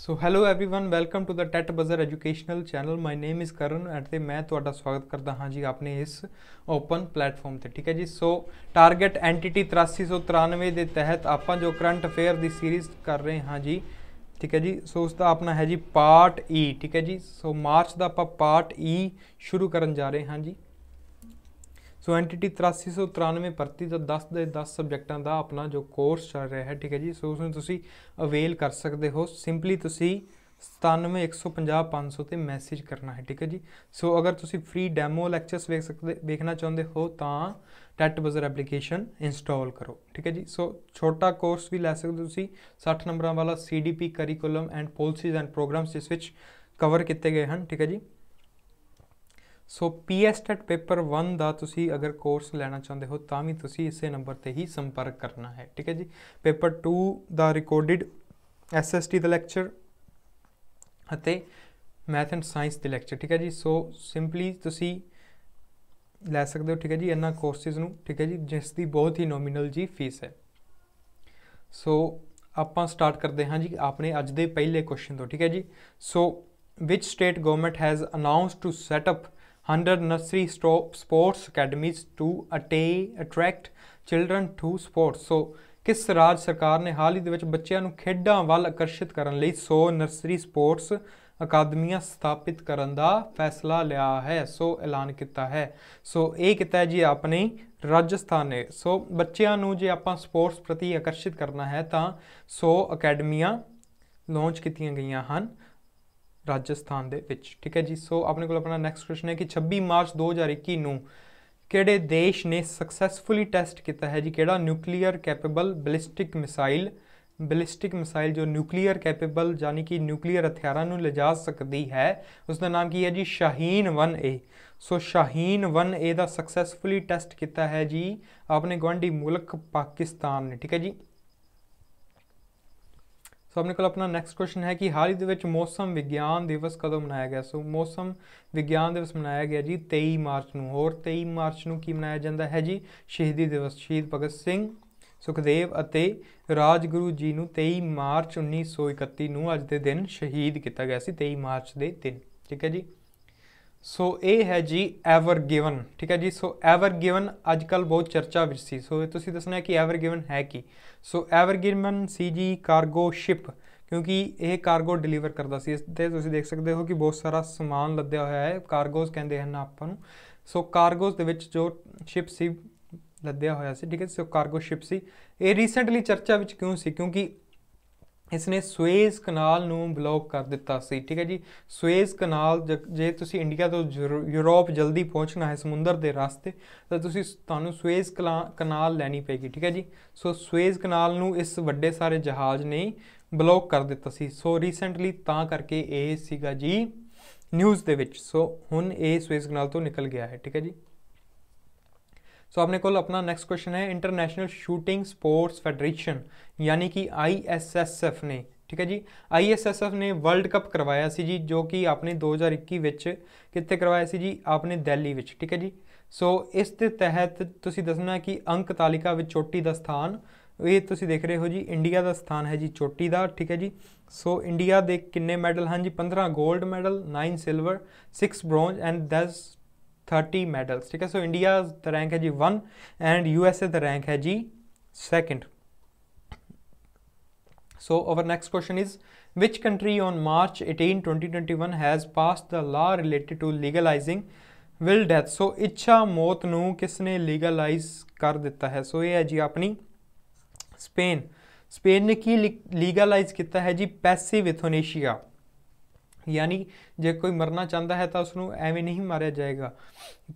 So hello everyone welcome to the TET buzzer educational channel my name is Karan and ਤੇ ਮੈਂ ਤੁਹਾਡਾ ਸਵਾਗਤ ਕਰਦਾ ਹਾਂ ਜੀ ਆਪਣੇ ਇਸ ਓਪਨ ਪਲੇਟਫਾਰਮ ਤੇ ਠੀਕ ਹੈ ਜੀ ਸੋ ਟਾਰਗੇਟ ਐਂਟੀਟੀ 8393 ਦੇ ਤਹਿਤ ਆਪਾਂ ਜੋ ਕਰੰਟ ਅਫੇਅਰ ਦੀ ਸੀਰੀਜ਼ ਕਰ ਰਹੇ ਹਾਂ ਜੀ ਠੀਕ ਹੈ ਜੀ ਸੋ ਉਸ ਦਾ ਆਪਣਾ ਹੈ ਜੀ ਪਾਰਟ ਈ e, ਠੀਕ ਹੈ ਜੀ ਸੋ ਮਾਰਚ ਦਾ ਆਪਾਂ ਪਾਰਟ ਈ e ਸ਼ੁਰੂ ਕਰਨ ਜਾ ਰਹੇ ਹਾਂ ਜੀ ਸੋ ਐਂਟੀਟੀ 8393 ਭਰਤੀ ਦਾ 10 ਦੇ 10 ਸਬਜੈਕਟਾਂ ਦਾ ਆਪਣਾ ਜੋ ਕੋਰਸ ਚੱਲ ਰਿਹਾ ਹੈ ਠੀਕ ਹੈ ਜੀ ਸੋ ਉਸ ਨੂੰ ਤੁਸੀਂ ਅਵੇਲ ਕਰ ਸਕਦੇ ਹੋ ਸਿੰਪਲੀ ਤੁਸੀਂ 9715500 ਤੇ ਮੈਸੇਜ ਕਰਨਾ ਹੈ ਠੀਕ ਹੈ ਜੀ ਸੋ ਅਗਰ ਤੁਸੀਂ ਫ੍ਰੀ ਡੈਮੋ ਲੈਕਚਰਸ ਵੇਖ ਸਕਦੇ ਦੇਖਣਾ ਚਾਹੁੰਦੇ ਹੋ ਤਾਂ ਟੈਟ ਬਜ਼ਰ ਐਪਲੀਕੇਸ਼ਨ ਇੰਸਟਾਲ ਕਰੋ ਠੀਕ ਹੈ ਜੀ ਸੋ ਛੋਟਾ ਕੋਰਸ ਵੀ ਲੈ ਸਕਦੇ ਤੁਸੀਂ 60 ਨੰਬਰਾਂ ਵਾਲਾ CDP curriculum and policies and programs ਜਿਸ ਵਿੱਚ ਕਵਰ ਕੀਤੇ ਗਏ ਹਨ ਠੀਕ ਹੈ ਜੀ ਸੋ ਪੀਐਸਟੈਟ ਪੇਪਰ 1 ਦਾ ਤੁਸੀਂ ਅਗਰ ਕੋਰਸ ਲੈਣਾ ਚਾਹੁੰਦੇ ਹੋ ਤਾਂ ਵੀ ਤੁਸੀਂ ਇਸੇ ਨੰਬਰ ਤੇ ਹੀ ਸੰਪਰਕ ਕਰਨਾ ਹੈ ਠੀਕ ਹੈ ਜੀ ਪੇਪਰ 2 ਦਾ ਰਿਕਾਰਡਡ ਐਸਐਸਟੀ ਦਾ ਲੈਕਚਰ ਅਤੇ ਮੈਥ ਐਂਡ ਸਾਇੰਸ ਦੇ ਲੈਕਚਰ ਠੀਕ ਹੈ ਜੀ ਸੋ ਸਿੰਪਲੀ ਤੁਸੀਂ ਲੈ ਸਕਦੇ ਹੋ ਠੀਕ ਹੈ ਜੀ ਇਹਨਾਂ ਕੋਰਸਿਸ ਨੂੰ ਠੀਕ ਹੈ ਜੀ ਜਿਸ ਦੀ ਬਹੁਤ ਹੀ ਨੋਮੀਨਲ ਜੀ ਫੀਸ ਹੈ ਸੋ ਆਪਾਂ ਸਟਾਰਟ ਕਰਦੇ ਹਾਂ ਜੀ ਆਪਣੇ ਅੱਜ ਦੇ ਪਹਿਲੇ ਕੁਐਸਚਨ ਤੋਂ ਠੀਕ ਹੈ ਜੀ so which state government has announced to set up under nursery sports academies to attract children to sports so ਕਿਸ ਰਾਜ ਸਰਕਾਰ ਨੇ ਹਾਲ ਹੀ ਦੇ ਵਿੱਚ ਬੱਚਿਆਂ ਨੂੰ ਖੇਡਾਂ ਵੱਲ ਆਕਰਸ਼ਿਤ ਕਰਨ ਲਈ 100 ਨਰਸਰੀ ਸਪੋਰਟਸ ਅਕਾਦਮੀਆਂ ਸਥਾਪਿਤ ਕਰਨ ਦਾ ਫੈਸਲਾ ਲਿਆ ਹੈ ਸੋ ਐਲਾਨ ਕੀਤਾ ਹੈ ਸੋ ਇਹ ਕਿਤਾ ਜੀ ਆਪਣੇ ਰਾਜਸਥਾਨ ਨੇ ਸੋ ਬੱਚਿਆਂ ਨੂੰ ਜੇ ਆਪਾਂ ਸਪੋਰਟਸ ਪ੍ਰਤੀ ਆਕਰਸ਼ਿਤ ਕਰਨਾ ਹੈ ਤਾਂ 100 ਅਕੈਡਮੀਆਂ ਲਾਂਚ ਕੀਤੀਆਂ ਗਈਆਂ ਹਨ ਰਾਜਸਥਾਨ ਦੇ ਵਿੱਚ ਠੀਕ ਹੈ ਜੀ ਸੋ ਆਪਣੇ ਕੋਲ ਆਪਣਾ ਨੈਕਸਟ ਕੁਐਸਚਨ ਹੈ ਕਿ 26 ਮਾਰਚ 2021 ਨੂੰ ਕਿਹੜੇ ਦੇਸ਼ ਨੇ ਸਕਸੈਸਫੁਲੀ ਟੈਸਟ ਕੀਤਾ ਹੈ ਜੀ ਕਿਹੜਾ nuclear capable ballistic missile ballistic missile ਜੋ ਨਿਊਕਲੀਅਰ ਕੈਪੇਬਲ ਯਾਨੀ ਕਿ ਨਿਊਕਲੀਅਰ ਹਥਿਆਰਾਂ ਨੂੰ ਲਿਜਾ ਸਕਦੀ ਹੈ ਉਸ ਦਾ ਨਾਮ ਕੀ ਹੈ ਜੀ Shaheen 1A so Shaheen 1A ਦਾ ਸਕਸੈਸਫੁਲੀ ਟੈਸਟ ਕੀਤਾ ਹੈ ਜੀ ਆਪਣੇ ਗਵੰਡੀ ਮੁਲਕ ਪਾਕਿਸਤਾਨ ਨੇ ਠੀਕ ਹੈ ਜੀ ਸੋ ਆਪਣੇ ਕੋਲ ਆਪਣਾ ਨੈਕਸਟ ਕੁਐਸਚਨ ਹੈ ਕਿ ਹਾਲ ਹੀ ਦੇ ਵਿੱਚ ਮੌਸਮ ਵਿਗਿਆਨ ਦਿਵਸ ਕਦੋਂ ਮਨਾਇਆ ਗਿਆ ਸੋ ਮੌਸਮ ਵਿਗਿਆਨ ਦਿਵਸ ਮਨਾਇਆ ਗਿਆ ਜੀ 23 ਮਾਰਚ ਨੂੰ ਹੋਰ 23 ਮਾਰਚ ਨੂੰ ਕੀ ਮਨਾਇਆ ਜਾਂਦਾ ਹੈ ਜੀ ਸ਼ਹੀਦੀ ਦਿਵਸ ਸ਼ਹੀਦ ਭਗਤ ਸਿੰਘ ਸੁਖਦੇਵ ਅਤੇ ਰਾਜਗੁਰੂ ਜੀ ਨੂੰ 23 ਮਾਰਚ 1931 ਨੂੰ ਅੱਜ ਦੇ ਦਿਨ ਸ਼ਹੀਦ ਕੀਤਾ ਗਿਆ ਸੀ 23 ਮਾਰਚ ਦੇ ਦਿਨ ਠੀਕ ਹੈ ਜੀ ਸੋ ਇਹ ਹੈ ਜੀ ਐਵਰ ਗਿਵਨ ਠੀਕ ਹੈ ਜੀ ਸੋ ਐਵਰ ਗਿਵਨ ਅੱਜ ਕੱਲ ਬਹੁਤ ਚਰਚਾ ਵਿੱਚ ਸੀ ਸੋ ਤੁਸੀਂ ਦੱਸਣਾ ਹੈ ਕਿ ਐਵਰ ਗਿਵਨ ਹੈ ਕੀ ਸੋ ਐਵਰ ਗਿਵਨ ਸੀ ਜੀ ਕਾਰਗੋ ਸ਼ਿਪ ਕਿਉਂਕਿ ਇਹ ਕਾਰਗੋ ਡਿਲੀਵਰ ਕਰਦਾ ਸੀ ਇਸ ਤੇ ਤੁਸੀਂ ਦੇਖ ਸਕਦੇ ਹੋ ਕਿ ਬਹੁਤ ਸਾਰਾ ਸਮਾਨ ਲੱਦਿਆ ਹੋਇਆ ਹੈ ਕਾਰਗੋਸ ਕਹਿੰਦੇ ਹਨ ਆਪਾਂ ਨੂੰ ਸੋ ਕਾਰਗੋਸ ਦੇ ਵਿੱਚ ਜੋ ਸ਼ਿਪ ਸੀ ਲੱਦਿਆ ਹੋਇਆ ਸੀ ਠੀਕ ਹੈ ਸੋ ਕਾਰਗੋ ਸ਼ਿਪ ਸੀ ਇਹ ਰੀਸੈਂਟਲੀ ਚਰਚਾ ਵਿੱਚ ਕਿਉਂ ਸੀ ਕਿਉਂਕਿ ਇਸਨੇ ਸੁਏਜ਼ ਕਨਾਲ ਨੂੰ ਬਲੌਕ ਕਰ ਦਿੱਤਾ ਸੀ ਠੀਕ ਹੈ ਜੀ ਸੁਏਜ਼ ਕਨਾਲ ਜੇ ਤੁਸੀਂ ਇੰਡੀਆ ਤੋਂ ਯੂਰਪ ਜਲਦੀ ਪਹੁੰਚਣਾ ਹੈ ਸਮੁੰਦਰ ਦੇ ਰਸਤੇ ਤਾਂ ਤੁਸੀਂ ਤੁਹਾਨੂੰ ਸੁਏਜ਼ ਕਨਾਲ ਲੈਣੀ ਪਏਗੀ ਠੀਕ ਹੈ ਜੀ ਸੋ ਸੁਏਜ਼ ਕਨਾਲ ਨੂੰ ਇਸ ਵੱਡੇ ਸਾਰੇ ਜਹਾਜ਼ ਨੇ ਬਲੌਕ ਕਰ ਦਿੱਤਾ ਸੀ ਸੋ ਰੀਸੈਂਟਲੀ ਤਾਂ ਕਰਕੇ ਇਹ ਸੀਗਾ ਜੀ ਨਿਊਜ਼ ਦੇ ਵਿੱਚ ਸੋ ਹੁਣ ਇਹ ਸੁਏਜ਼ ਕਨਾਲ ਤੋਂ ਨਿਕਲ ਗਿਆ ਹੈ ਠੀਕ ਹੈ ਜੀ ਸੋ ਆਪਣੇ ਕੋਲ ਆਪਣਾ ਨੈਕਸਟ ਕੁਐਸਚਨ ਹੈ ਇੰਟਰਨੈਸ਼ਨਲ ਸ਼ੂਟਿੰਗ ਸਪੋਰਟਸ ਫੈਡਰੇਸ਼ਨ ਯਾਨੀ ਕਿ ISSF ਨੇ ਠੀਕ ਹੈ ਜੀ ISSF ਨੇ ਵਰਲਡ ਕੱਪ ਕਰਵਾਇਆ ਸੀ ਜੀ ਜੋ ਕਿ ਆਪਣੇ 2021 ਵਿੱਚ ਕਿੱਥੇ ਕਰਵਾਇਆ ਸੀ ਜੀ ਆਪਣੇ ਦਿੱਲੀ ਵਿੱਚ ਠੀਕ ਹੈ ਜੀ ਸੋ ਇਸ ਦੇ ਤਹਿਤ ਤੁਸੀਂ ਦੱਸਣਾ ਕਿ ਅੰਕ ਤਾਲਿਕਾ ਵਿੱਚ ਚੋਟੀ ਦਾ ਸਥਾਨ ਇਹ ਤੁਸੀਂ ਦੇਖ ਰਹੇ ਹੋ ਜੀ ਇੰਡੀਆ ਦਾ ਸਥਾਨ ਹੈ ਜੀ ਚੋਟੀ ਦਾ ਠੀਕ ਹੈ ਜੀ ਸੋ ਇੰਡੀਆ ਦੇ ਕਿੰਨੇ ਮੈਡਲ ਹਨ ਜੀ 15 골ਡ medal 9 silver 6 bronze and 10 thirty medals ठीक है सो इंडिया द रैंक है जी one and USA the rank है जी second So our next question is which country on March 18, 2021 has passed the law related to legalizing will death so इच्छा मौत ਨੂੰ ਕਿਸਨੇ ਲੀਗਲਾਈਜ਼ ਕਰ ਦਿੱਤਾ ਹੈ ਸੋ ਇਹ ਹੈ ਜੀ ਆਪਣੀ ਸਪੇਨ ਸਪੇਨ ਨੇ ਕੀ ਲੀਗਲਾਈਜ਼ ਕੀਤਾ ਹੈ ਜੀ ਪੈਸਿਵ ਇਥੋਨੇਸ਼ੀਆ ਯਾਨੀ ਜੇ ਕੋਈ ਮਰਨਾ ਚਾਹੁੰਦਾ ਹੈ ਤਾਂ ਉਸ ਨੂੰ ਐਵੇਂ ਨਹੀਂ ਮਾਰਿਆ ਜਾਏਗਾ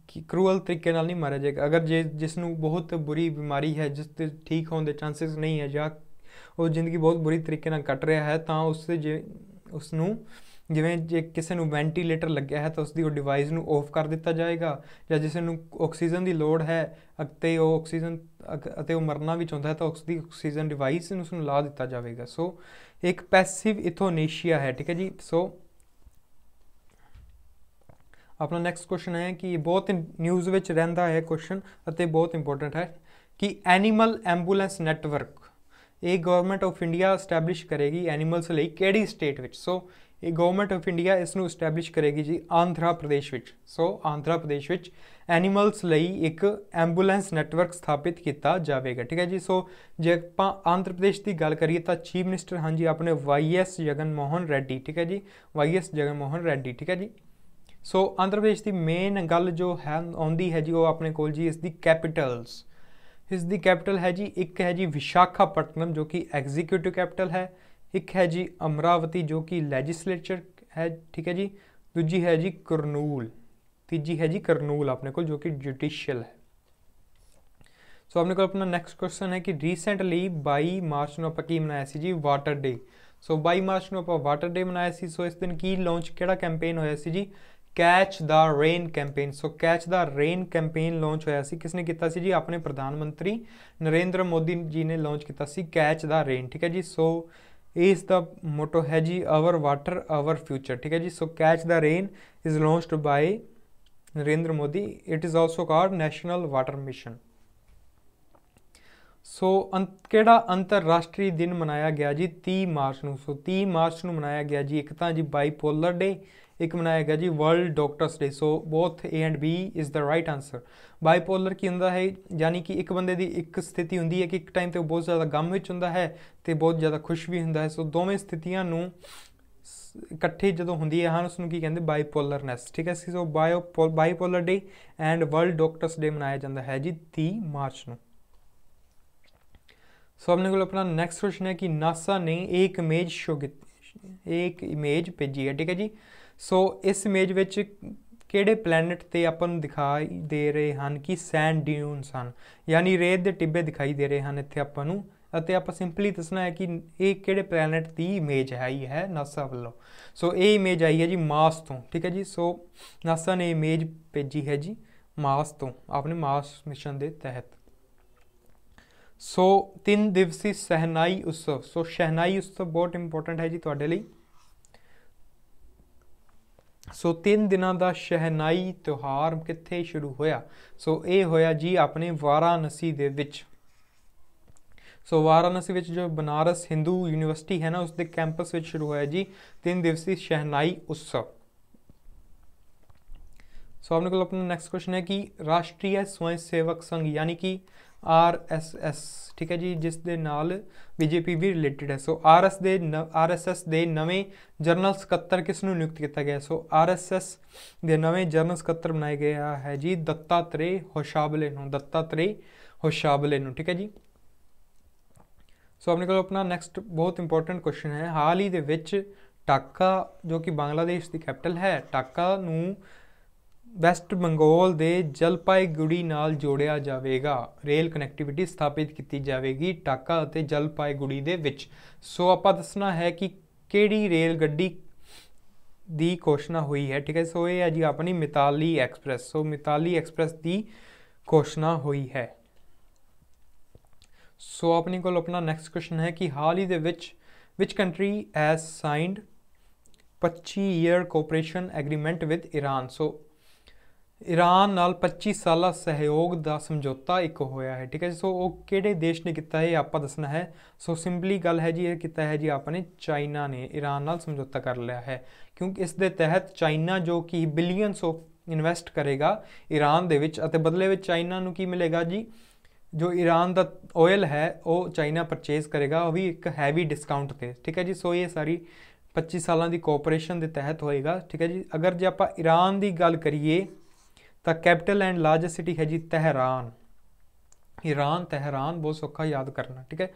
ਕਿ ਕ੍ਰੂਅਲ ਤਰੀਕੇ ਨਾਲ ਨਹੀਂ ਮਾਰਿਆ ਜਾਏਗਾ ਅਗਰ ਜੇ ਜਿਸ ਨੂੰ ਬਹੁਤ ਬੁਰੀ ਬਿਮਾਰੀ ਹੈ ਜਿਸ ਤੇ ਠੀਕ ਹੋਣ ਦੇ ਚਾਂਸਸ ਨਹੀਂ ਹੈ ਜਾਂ ਉਹ ਜ਼ਿੰਦਗੀ ਬਹੁਤ ਬੁਰੀ ਤਰੀਕੇ ਨਾਲ ਕੱਟ ਰਿਹਾ ਹੈ ਤਾਂ ਉਸ ਜੇ ਉਸ ਨੂੰ ਜਿਵੇਂ ਜੇ ਕਿਸੇ ਨੂੰ ਵੈਂਟੀਲੇਟਰ ਲੱਗਿਆ ਹੈ ਤਾਂ ਉਸ ਦੀ ਉਹ ਡਿਵਾਈਸ ਨੂੰ ਆਫ ਕਰ ਦਿੱਤਾ ਜਾਏਗਾ ਜਾਂ ਜਿਸ ਨੂੰ ਆਕਸੀਜਨ ਦੀ ਲੋੜ ਹੈ ਅਤੇ ਉਹ ਆਕਸੀਜਨ ਅਤੇ ਉਹ ਮਰਨਾ ਵੀ ਚਾਹੁੰਦਾ ਹੈ ਤਾਂ ਉਸ ਦੀ ਆਕਸੀਜਨ ਡਿਵਾਈਸ ਨੂੰ ਉਸ ਨੂੰ ਲਾ ਦਿੱਤਾ ਜਾਵੇਗਾ ਸੋ ਇੱਕ ਪੈਸਿਵ ਇਥੋਨੇਸ਼ੀਆ ਹੈ ਠੀਕ ਹੈ ਜੀ ਸੋ ਆਪਣਾ ਨੈਕਸਟ ਕੁਐਸਚਨ ਹੈ ਕਿ ਬਹੁਤ ਨਿਊਜ਼ ਵਿੱਚ ਰਹਿੰਦਾ ਹੈ ਕੁਐਸਚਨ ਅਤੇ ਬਹੁਤ ਇੰਪੋਰਟੈਂਟ ਹੈ ਕਿ ਐਨੀਮਲ ਐਂਬੂਲੈਂਸ ਨੈਟਵਰਕ ਇਹ ਗਵਰਨਮੈਂਟ ਆਫ ਇੰਡੀਆ ਸਟੈਬਲਿਸ਼ ਕਰੇਗੀ ਐਨੀਮਲਸ ਲਈ ਕਿਹੜੀ ਸਟੇਟ ਵਿੱਚ ਸੋ ਇਹ ਗਵਰਨਮੈਂਟ ਆਫ ਇੰਡੀਆ ਇਸ ਨੂੰ ਸਟੈਬਲਿਸ਼ ਕਰੇਗੀ ਜੀ ਆਂਧਰਾ ਪ੍ਰਦੇਸ਼ ਵਿੱਚ ਸੋ ਆਂਧਰਾ ਪ੍ਰਦੇਸ਼ ਵਿੱਚ ਐਨੀਮਲਸ ਲਈ ਇੱਕ ਐਂਬੂਲੈਂਸ ਨੈਟਵਰਕ ਸਥਾਪਿਤ ਕੀਤਾ ਜਾਵੇਗਾ ਠੀਕ ਹੈ ਜੀ ਸੋ ਜੇ ਆਪਾਂ ਆਂਧਰਾ ਪ੍ਰਦੇਸ਼ ਦੀ ਗੱਲ ਕਰੀਏ ਤਾਂ ਚੀਫ ਮਿਨਿਸਟਰ ਹਾਂਜੀ ਆਪਣੇ ਵਾਈਐਸ ਜਗਨ ਮੋਹਨ ਰੈੱਡੀ ਠੀਕ ਹੈ ਜੀ ਵਾਈਐਸ ਜਗਨ ਮੋਹਨ ਰੈੱਡੀ ਠੀਕ ਹੈ ਜੀ ਸੋ ਆਂਧਰ ਪ੍ਰਦੇਸ਼ ਦੀ ਮੇਨ ਗੱਲ ਜੋ ਹੈ ਆਉਂਦੀ ਹੈ ਜੀ ਉਹ ਆਪਣੇ ਕੋਲ ਜੀ ਇਸ ਦੀ ਕੈਪੀਟਲਸ ਇਸ ਦੀ ਕੈਪੀਟਲ ਹੈ ਜੀ ਇੱਕ ਹੈ ਜੀ ਵਿਸ਼ਾਖਾਪਟਨਮ ਜੋ ਕਿ ਐਗਜ਼ੀਕਿਊਟਿਵ ਕੈਪੀਟਲ ਹੈ ਇੱਕ ਹੈ ਜੀ ਅਮਰਾਵਤੀ ਜੋ ਕਿ ਲੈਜਿਸਲੇਚਰ ਹੈ ਠੀਕ ਹੈ ਜੀ ਦੂਜੀ ਹੈ ਜੀ ਕਰਨੂਲ ਤੀਜੀ ਹੈ ਜੀ ਕਰਨੂਲ ਆਪਣੇ ਕੋਲ ਜੋ ਕਿ ਜੁਡੀਸ਼ੀਅਲ ਹੈ ਸੋ ਆਪਣੇ ਕੋਲ ਆਪਣਾ ਨੈਕਸਟ ਕੁਐਸਚਨ ਹੈ ਕਿ ਰੀਸੈਂਟਲੀ 22 ਮਾਰਚ ਨੂੰ ਆਪਾਂ ਕੀ ਮਨਾਇਆ ਸੀ ਜੀ ਵਾਟਰ ਡੇ ਸੋ 22 ਮਾਰਚ ਨੂੰ ਆਪਾਂ ਵਾਟਰ ਡੇ ਮਨਾਇਆ ਸੀ ਸੋ ਇਸ ਦਿਨ ਕੀ ਲਾਂਚ ਕਿਹੜਾ ਕੈਂਪੇਨ ਹੋਇਆ ਸੀ ਜੀ catch the rain campaign so catch the rain campaign launch ਹੋਇਆ ਸੀ ਕਿਸ ਨੇ ਕੀਤਾ ਸੀ ਜੀ ਆਪਣੇ ਪ੍ਰਧਾਨ ਮੰਤਰੀ ਨਰਿੰਦਰ ਮੋਦੀ ਜੀ ਨੇ ਲਾਂਚ ਕੀਤਾ ਸੀ ਕੈਚ ਦਾ ਰੇਨ ਠੀਕ ਹੈ ਜੀ ਸੋ ਇਸ ਦਾ ਮੋਟੋ ਹੈ ਜੀ ਆਵਰ ਵਾਟਰ ਆਵਰ ਫਿਊਚਰ ਠੀਕ ਹੈ ਜੀ so catch the rain is launched by Narendra Modi it is also called national water mission so ਕਿਹੜਾ ਅੰਤਰਰਾਸ਼ਟਰੀ ਦਿਨ ਮਨਾਇਆ ਗਿਆ ਜੀ 30 ਮਾਰਚ ਨੂੰ ਸੋ 30 ਮਾਰਚ ਨੂੰ ਮਨਾਇਆ ਗਿਆ ਜੀ ਇੱਕ ਤਾਂ ਜੀ ਬਾਈਪੋਲਰ ਡੇ एक ਮਨਾਇਆ ਗਿਆ ਜੀ world doctors day so both A and B is the right answer bipolar ਕੀ ਹੁੰਦਾ ਹੈ ਯਾਨੀ ਕਿ ਇੱਕ ਬੰਦੇ ਦੀ ਇੱਕ ਸਥਿਤੀ ਹੁੰਦੀ ਹੈ ਕਿ ਇੱਕ ਟਾਈਮ ਤੇ ਉਹ ਬਹੁਤ ਜ਼ਿਆਦਾ ਗਮ ਵਿੱਚ ਹੁੰਦਾ ਹੈ ਤੇ ਬਹੁਤ ਜ਼ਿਆਦਾ ਖੁਸ਼ ਵੀ ਹੁੰਦਾ ਹੈ ਸੋ ਦੋਵੇਂ ਸਥਿਤੀਆਂ ਨੂੰ ਇਕੱਠੇ ਜਦੋਂ ਹੁੰਦੀ ਹੈ ਹਨ ਉਸ ਨੂੰ ਕੀ ਕਹਿੰਦੇ ਬਾਈਪੋਲਰਨੈਸ ਠੀਕ ਹੈ so bio bipolar day and world doctors day ਮਨਾਇਆ ਜਾਂਦਾ ਹੈ ਜੀ 30 ਮਾਰਚ ਨੂੰ ਸੋ ਆਪਣੇ ਕੋਲ ਆਪਣਾ ਨੈਕਸਟ ਕੁਐਸਚਨ ਹੈ ਕਿ ਨਾਸਾ ਨੇ ਇੱਕ ਇਮੇਜ ਸ਼ੋ ਕੀਤੀ ਇੱਕ ਇਮੇਜ ਭੇਜੀ ਹੈ ਠੀਕ ਹੈ ਜੀ ਸੋ ਇਸ ਇਮੇਜ ਵਿੱਚ ਕਿਹੜੇ ਪਲੈਨਟ ਤੇ ਆਪਾਂ ਨੂੰ ਦਿਖਾਈ ਦੇ ਰਹੇ ਹਨ ਕਿ ਸੈਂਡ ਡਿਊਨਸ ਹਨ ਯਾਨੀ ਰੇਤ ਦੇ ਟਿੱਬੇ ਦਿਖਾਈ ਦੇ ਰਹੇ ਹਨ ਇੱਥੇ ਆਪਾਂ ਨੂੰ ਅਤੇ ਆਪਾਂ ਸਿੰਪਲੀ ਦੱਸਣਾ ਹੈ ਕਿ ਇਹ ਕਿਹੜੇ ਪਲੈਨਟ ਦੀ ਇਮੇਜ ਹੈ ਹੀ ਹੈ ਨਾਸਾ ਵੱਲੋਂ ਸੋ ਇਹ ਇਮੇਜ ਆਈ ਹੈ ਜੀ ਮਾਰਸ ਤੋਂ ਠੀਕ ਹੈ ਜੀ ਸੋ ਨਾਸਾ ਨੇ ਇਮੇਜ ਭੇਜੀ ਹੈ ਜੀ ਮਾਰਸ ਤੋਂ ਆਪਣੇ ਮਾਰਸ ਮਿਸ਼ਨ ਦੇ ਤਹਿਤ ਸੋ ਤਿੰਨ ਦਿਵਸੀ ਸਹਿਨਾਈ ਉਤਸਵ ਸੋ ਸਹਿਨਾਈ ਉਤਸਵ ਬਹੁਤ ਇੰਪੋਰਟੈਂਟ ਹੈ ਜੀ ਤੁਹਾਡੇ ਲਈ ਸੋ 3 ਦਿਨਾਂ ਦਾ ਸ਼ਹਿਨਾਈ ਤਿਉਹਾਰ ਕਿੱਥੇ ਸ਼ੁਰੂ ਹੋਇਆ ਸੋ ਇਹ ਹੋਇਆ ਜੀ ਆਪਣੇ ਵਾਰਾਨਸੀ ਦੇ ਵਿੱਚ ਸੋ ਵਾਰਾਨਸੀ ਵਿੱਚ ਜੋ ਬਨਾਰਸ ਹਿੰਦੂ ਯੂਨੀਵਰਸਿਟੀ ਹੈ ਨਾ ਉਸ ਦੇ ਕੈਂਪਸ ਵਿੱਚ ਸ਼ੁਰੂ ਹੋਇਆ ਜੀ 3 ਦਿਵਸੀ ਸ਼ਹਿਨਾਈ ਉਤਸਵ ਸੋ ਆਪਣੇ ਕੋਲ ਆਪਣਾ ਨੈਕਸਟ ਕੁਐਸਚਨ ਹੈ ਕਿ ਰਾਸ਼ਟਰੀ ਸਵੈ ਸੇਵਕ ਸੰਘ ਯਾਨੀ ਕਿ ਆਰ ਐਸ ਐਸ ਠੀਕ ਹੈ ਜੀ ਜਿਸ ਦੇ ਨਾਲ ਬੀਜੇਪੀ ਵੀ ਰਿਲੇਟਡ ਹੈ ਸੋ ਆਰ ਐਸ ਦੇ ਆਰ ਐਸ ਐਸ ਦੇ ਨਵੇਂ ਜਨਰਲ ਸਕੱਤਰ ਕਿਸ ਨੂੰ ਨਿਯੁਕਤ ਕੀਤਾ ਗਿਆ ਸੋ ਆਰ ਐਸ ਐਸ ਦੇ ਨਵੇਂ ਜਨਰਲ ਸਕੱਤਰ ਬਣਾਇਆ ਗਿਆ ਹੈ ਜੀ ਦੱਤਾਤਰੇ ਹੋਸ਼ਾਬਲੇ ਨੂੰ ਦੱਤਾਤਰੇ ਹੋਸ਼ਾਬਲੇ ਨੂੰ ਠੀਕ ਹੈ ਜੀ ਸੋ ਆਪਣੇ ਕੋਲ ਆਪਣਾ ਨੈਕਸਟ ਬਹੁਤ ਇੰਪੋਰਟੈਂਟ ਕੁਐਸਚਨ ਹੈ ਹਾਲ ਹੀ ਦੇ ਵਿੱਚ ਟਾਕਾ ਜੋ ਕਿ ਬੰਗਲਾਦੇਸ਼ ਦੀ ਕੈਪੀਟਲ ਹੈ ਟਾਕਾ ਨੂੰ ਵੈਸਟ ਬੰਗਾਲ ਦੇ ਜਲਪਾਈਗੁੜੀ ਨਾਲ ਜੋੜਿਆ ਜਾਵੇਗਾ ਰੇਲ ਕਨੈਕਟੀਵਿਟੀ ਸਥਾਪਿਤ ਕੀਤੀ ਜਾਵੇਗੀ ਟਾਕਾ ਅਤੇ ਜਲਪਾਈਗੁੜੀ ਦੇ ਵਿੱਚ ਸੋ ਆਪਾਂ ਦੱਸਣਾ ਹੈ ਕਿ ਕਿਹੜੀ ਰੇਲ ਗੱਡੀ ਦੀ ਘੋਸ਼ਣਾ ਹੋਈ ਹੈ ਠੀਕ ਹੈ ਸੋ ਇਹ ਹੈ ਜੀ ਆਪਣੀ Mitali express so Mitali express ਦੀ ਘੋਸ਼ਣਾ ਹੋਈ ਹੈ ਸੋ ਆਪਣੇ ਕੋਲ ਆਪਣਾ ਨੈਕਸਟ ਕੁਐਸਚਨ ਹੈ ਕਿ ਹਾਲ ਹੀ ਦੇ ਵਿੱਚ which country is signed 25 year cooperation agreement with Iran so Iran ਨਾਲ 25 ਸਾਲਾ ਸਹਿਯੋਗ ਦਾ ਸਮਝੌਤਾ ਇੱਕ ਹੋਇਆ ਹੈ ਠੀਕ ਹੈ ਸੋ ਉਹ ਕਿਹੜੇ ਦੇਸ਼ ਨੇ ਕੀਤਾ ਹੈ ਆਪਾਂ ਦੱਸਣਾ ਹੈ ਸੋ ਸਿੰਪਲੀ ਗੱਲ ਹੈ ਜੀ ਇਹ ਕੀਤਾ ਹੈ ਜੀ ਆਪਣੇ ਚਾਈਨਾ ਨੇ ਈਰਾਨ ਨਾਲ ਸਮਝੌਤਾ ਕਰ ਲਿਆ ਹੈ ਕਿਉਂਕਿ ਇਸ ਦੇ ਤਹਿਤ ਚਾਈਨਾ ਜੋ ਕਿ ਬਿਲੀਅਨਸ ਆਫ ਇਨਵੈਸਟ ਕਰੇਗਾ ਈਰਾਨ ਦੇ ਵਿੱਚ ਅਤੇ ਬਦਲੇ ਵਿੱਚ ਚਾਈਨਾ ਨੂੰ ਕੀ ਮਿਲੇਗਾ ਜੀ ਜੋ ਈਰਾਨ ਦਾ ਆਇਲ ਹੈ ਉਹ ਚਾਈਨਾ ਪਰਚੇਸ ਕਰੇਗਾ ਉਹ ਵੀ ਇੱਕ ਹੈਵੀ ਡਿਸਕਾਊਂਟ ਤੇ ਠੀਕ ਹੈ ਜੀ ਸੋ ਇਹ ਸਾਰੀ 25 ਸਾਲਾਂ ਦੀ ਕੋਆਪਰੇਸ਼ਨ ਦੇ ਤਹਿਤ ਹੋਏਗਾ ਠੀਕ ਹੈ ਜੀ ਅਗਰ ਜੇ ਆਪਾਂ ਈਰਾਨ ਦੀ ਗੱਲ ਕਰੀਏ ਤਾਂ ਕੈਪੀਟਲ ਐਂਡ ਲਾਰਜੈਸਟ ਸਿਟੀ ਹੈ ਜੀ ਤਹਿਰਾਨ ਈਰਾਨ ਤਹਿਰਾਨ ਬਹੁਤ ਸੌਖਾ ਯਾਦ ਕਰਨਾ ਠੀਕ ਹੈ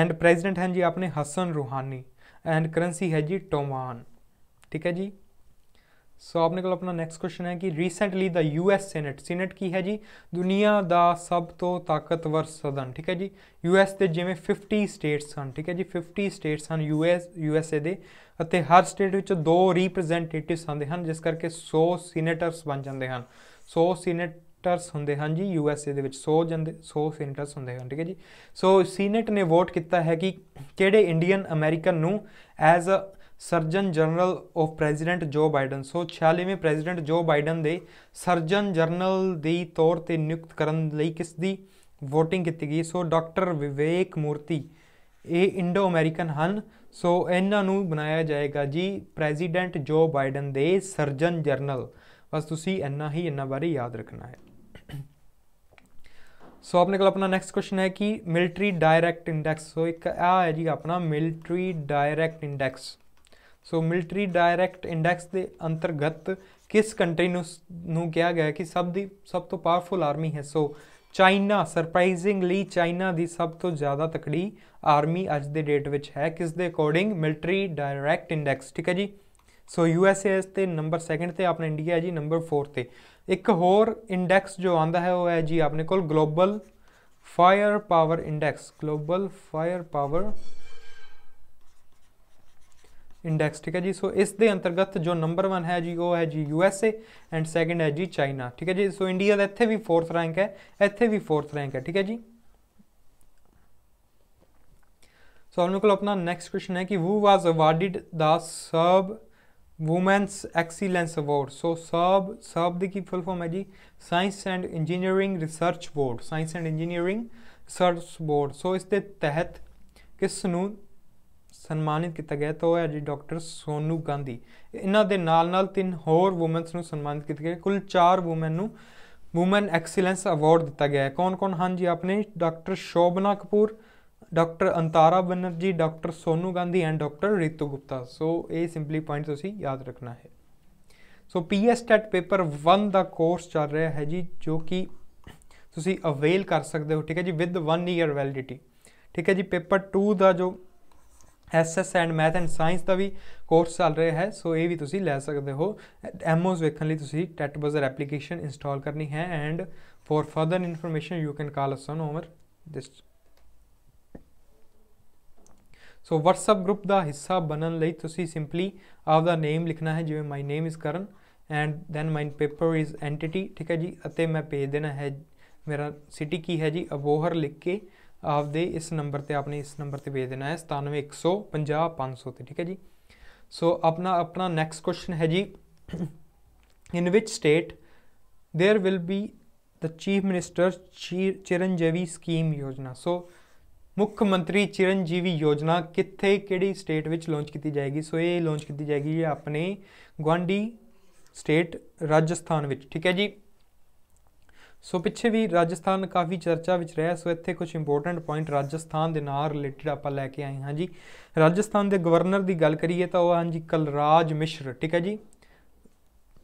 ਐਂਡ ਪ੍ਰੈਜ਼ੀਡੈਂਟ ਹੈ ਜੀ ਆਪਣੇ ਹਸਨ ਰੂਹਾਨੀ ਐਂਡ ਕਰੰਸੀ ਹੈ ਜੀ ਟੋਮਾਨ ਠੀਕ ਹੈ ਜੀ ਸੋ ਆਪਣੇ ਕੋਲ ਆਪਣਾ ਨੈਕਸਟ ਕੁਐਸਚਨ ਹੈ ਕਿ recently the U S senate senate ਕੀ ਹੈ ਜੀ ਦੁਨੀਆ ਦਾ ਸਭ ਤੋਂ ਤਾਕਤਵਰ ਸਦਨ ਠੀਕ ਹੈ ਜੀ ਯੂ ਐਸ ਦੇ ਜਿਵੇਂ 50 ਸਟੇਟਸ ਹਨ ਠੀਕ ਹੈ ਜੀ 50 ਸਟੇਟਸ ਹਨ U S U S A ਦੇ ਅਤੇ ਹਰ ਸਟੇਟ ਵਿੱਚ ਦੋ ਰਿਪਰੈਜ਼ੈਂਟੇਟਿਵਸ ਆਉਂਦੇ ਹਨ ਜਿਸ ਕਰਕੇ 100 ਸੈਨੇਟਰਸ ਬਣ ਜਾਂਦੇ ਹਨ 100 ਸੀਨੇਟਰਸ ਹੁੰਦੇ ਹਨ ਜੀ ਯੂ ਐਸ ਏ ਦੇ ਵਿੱਚ 100 ਜੰਦੇ 100 ਸੀਨੇਟਰਸ ਹੁੰਦੇ ਹਨ ਠੀਕ ਹੈ ਜੀ ਸੋ ਸੀਨੇਟ ਨੇ ਵੋਟ ਕੀਤਾ ਹੈ ਕਿ ਕਿਹੜੇ ਇੰਡੀਅਨ ਅਮਰੀਕਨ ਨੂੰ as a surgeon general of president Joe Biden so 46ਵੇਂ ਪ੍ਰੈਜ਼ੀਡੈਂਟ ਜੋ ਬਾਈਡਨ ਦੇ ਸਰਜਨ ਜਨਰਲ ਦੀ ਤੌਰ ਤੇ ਨਿਯੁਕਤ ਕਰਨ ਲਈ ਕਿਸ ਦੀ ਵੋਟਿੰਗ ਕੀਤੀ ਗਈ ਸੋ ਡਾਕਟਰ ਵਿਵੇਕ ਮੂਰਤੀ ਇਹ ਇੰਡੋ ਅਮਰੀਕਨ ਹਨ ਸੋ ਇਹਨਾਂ ਨੂੰ ਬਣਾਇਆ ਜਾਏਗਾ ਜੀ ਪ੍ਰੈਜ਼ੀਡੈਂਟ ਜੋ ਬਾਈਡਨ ਦੇ ਸਰਜਨ ਜਨਰਲ ਬਸ ਤੁਸੀਂ ਇੰਨਾ ਹੀ ਇੰਨਾ ਬਾਰੇ ਯਾਦ ਰੱਖਣਾ ਹੈ ਸੋ ਆਪਣੇ ਕੋਲ ਆਪਣਾ ਨੈਕਸਟ ਕੁਐਸਚਨ ਹੈ ਕਿ ਮਿਲਟਰੀ ਡਾਇਰੈਕਟ ਇੰਡੈਕਸ ਸੋ ਇੱਕ ਆ ਹੈ ਜੀ ਆਪਣਾ military direct index so military direct index ਦੇ ਅੰਤਰਗਤ ਕਿਸ ਕੰਟਰੀ ਨੂੰ ਨੂੰ ਕਿਹਾ ਗਿਆ ਕਿ ਸਭ ਦੀ ਸਭ ਤੋਂ ਪਾਵਰਫੁਲ ਆਰਮੀ ਹੈ ਸੋ ਚਾਈਨਾ ਸਰਪ੍ਰਾਈਜ਼ਿੰਗਲੀ ਚਾਈਨਾ ਦੀ ਸਭ ਤੋਂ ਜ਼ਿਆਦਾ ਤਕੜੀ ਆਰਮੀ ਅੱਜ ਦੇ ਡੇਟ ਵਿੱਚ ਹੈ ਕਿਸ ਦੇ ਅਕੋਰਡਿੰਗ ਮਿਲਟਰੀ ਡਾਇਰੈਕਟ ਇੰਡੈਕਸ ਠੀਕ ਹੈ ਜੀ ਸੋ ਯੂਐਸਏ ਤੇ ਨੰਬਰ ਸੈਕਿੰਡ ਤੇ ਆਪਣਾ ਇੰਡੀਆ ਹੈ ਜੀ ਨੰਬਰ 4 ਤੇ ਇੱਕ ਹੋਰ ਇੰਡੈਕਸ ਜੋ ਆਂਦਾ ਹੈ ਉਹ ਹੈ ਜੀ ਆਪਣੇ ਕੋਲ global fire power index global fire power index ਠੀਕ ਹੈ ਜੀ ਸੋ ਇਸ ਦੇ ਅੰਤਰਗਤ ਜੋ ਨੰਬਰ 1 ਹੈ ਜੀ ਉਹ ਹੈ ਜੀ U S A and second ਹੈ ਜੀ ਚਾਈਨਾ ਠੀਕ ਹੈ ਜੀ ਸੋ ਇੰਡੀਆ ਦਾ ਇੱਥੇ ਵੀ 4th ਰੈਂਕ ਹੈ ਇੱਥੇ ਵੀ 4th ਰੈਂਕ ਹੈ ਠੀਕ ਹੈ ਜੀ ਸੋ ਆਪਣੇ ਕੋਲ ਆਪਣਾ ਨੈਕਸਟ ਕੁਐਸਚਨ ਹੈ ਕਿ who was awarded the SERB women's excellence award so SERB SERB ਦੀ ਕੀ ਫੁੱਲ ਫਾਰਮ ਹੈ ਜੀ science and engineering research board science and engineering research board so ਇਸ ਦੇ ਤਹਿਤ ਕਿਸ ਨੂੰ ਸਨਮਾਨਿਤ ਕੀਤਾ ਗਿਆ ਤਾਂ ਉਹ ਹੈ ਜੀ ਡਾਕਟਰ ਸੋਨੂ ਗਾਂਧੀ ਇਹਨਾਂ ਦੇ ਨਾਲ ਨਾਲ ਤਿੰਨ ਹੋਰ ਔਮਨਸ ਨੂੰ ਸਨਮਾਨਿਤ ਕੀਤਾ ਗਿਆ ਕੁੱਲ ਚਾਰ ਔਮਨ ਨੂੰ ਔਮਨ ਐਕਸੀਲੈਂਸ ਅਵਾਰਡ ਦਿੱਤਾ ਗਿਆ ਹੈ ਕੌਣ-ਕੌਣ ਹਨ ਜੀ ਆਪਣੇ doctor Shobhana Kapoor doctor Antara Banerjee doctor Sonu Gandhi and doctor Ritu Gupta so ਇਹ ਸਿੰਪਲੀ ਪੁਆਇੰਟ ਤੁਸੀਂ ਯਾਦ ਰੱਖਣਾ ਹੈ ਸੋ ਪੀਐਸ ਟੈਟ ਪੇਪਰ 1 ਦਾ ਕੋਰਸ ਚੱਲ ਰਿਹਾ ਹੈ ਜੀ ਜੋ ਕਿ ਤੁਸੀਂ ਅਵੇਲ ਕਰ ਸਕਦੇ ਹੋ ਠੀਕ ਹੈ ਜੀ ਵਿਦ 1 ਇਅਰ ਵੈਲਿਡਿਟੀ ਠੀਕ ਹੈ ਜੀ ਪੇਪਰ 2 ਦਾ ਜੋ SS and math and science ਦਾ ਵੀ ਕੋਰਸ ਚੱਲ ਰਿਹਾ ਹੈ ਸੋ ਇਹ ਵੀ ਤੁਸੀਂ ਲੈ ਸਕਦੇ ਹੋ ਐਮਓਸ ਵੇਖਣ ਲਈ ਤੁਸੀਂ ਟੈਟ ਬਜ਼ਰ ਐਪਲੀਕੇਸ਼ਨ ਇੰਸਟਾਲ ਕਰਨੀ ਹੈ and for further information you can call us on over this so WhatsApp group ਦਾ ਹਿੱਸਾ ਬਣਨ ਲਈ ਤੁਸੀਂ ਸਿੰਪਲੀ ਆਪਦਾ ਨੇਮ ਲਿਖਣਾ ਹੈ ਜਿਵੇਂ my name is Karan and then my paper is NTT ਠੀਕ ਹੈ ਜੀ ਅਤੇ ਮੈਂ ਭੇਜ ਦੇਣਾ ਹੈ ਮੇਰਾ ਸਿਟੀ ਕੀ ਹੈ ਜੀ ਅਬੋਹਰ ਲਿਖ ਕੇ ਆਪਦੇ ਇਸ ਨੰਬਰ ਤੇ ਆਪਨੇ ਇਸ ਨੰਬਰ ਤੇ ਭੇਜ ਦੇਣਾ ਹੈ 9715050500 ਤੇ ਠੀਕ ਹੈ ਜੀ ਸੋ ਆਪਣਾ ਆਪਣਾ ਨੈਕਸਟ ਕੁਐਸਚਨ ਹੈ ਜੀ in which state there will be the chief minister Chiranjeevi scheme योजना सो so, ਮੁੱਖ ਮੰਤਰੀ ਚਿਰੰਜੀਵੀ ਯੋਜਨਾ ਕਿੱਥੇ ਕਿਹੜੀ ਸਟੇਟ ਵਿੱਚ ਲਾਂਚ ਕੀਤੀ ਜਾਏਗੀ ਸੋ ਇਹ ਲਾਂਚ ਕੀਤੀ ਜਾਏਗੀ ਆਪਣੇ ਗਵਾਂਡੀ ਸਟੇਟ ਰਾਜਸਥਾਨ ਵਿੱਚ ਠੀਕ ਹੈ ਜੀ ਸੋ ਪਿੱਛੇ ਵੀ ਰਾਜਸਥਾਨ ਕਾਫੀ ਚਰਚਾ ਵਿੱਚ ਰਿਹਾ ਸੋ ਇੱਥੇ ਕੁਝ ਇੰਪੋਰਟੈਂਟ ਪੁਆਇੰਟ ਰਾਜਸਥਾਨ ਦੇ ਨਾਲ ਰਿਲੇਟਡ ਆਪਾਂ ਲੈ ਕੇ ਆਏ ਹਾਂ ਜੀ ਰਾਜਸਥਾਨ ਦੇ ਗਵਰਨਰ ਦੀ ਗੱਲ ਕਰੀਏ ਤਾਂ ਉਹ ਹਨ ਜੀ ਕਲਰਾਜ ਮਿਸ਼ਰ ਠੀਕ ਹੈ ਜੀ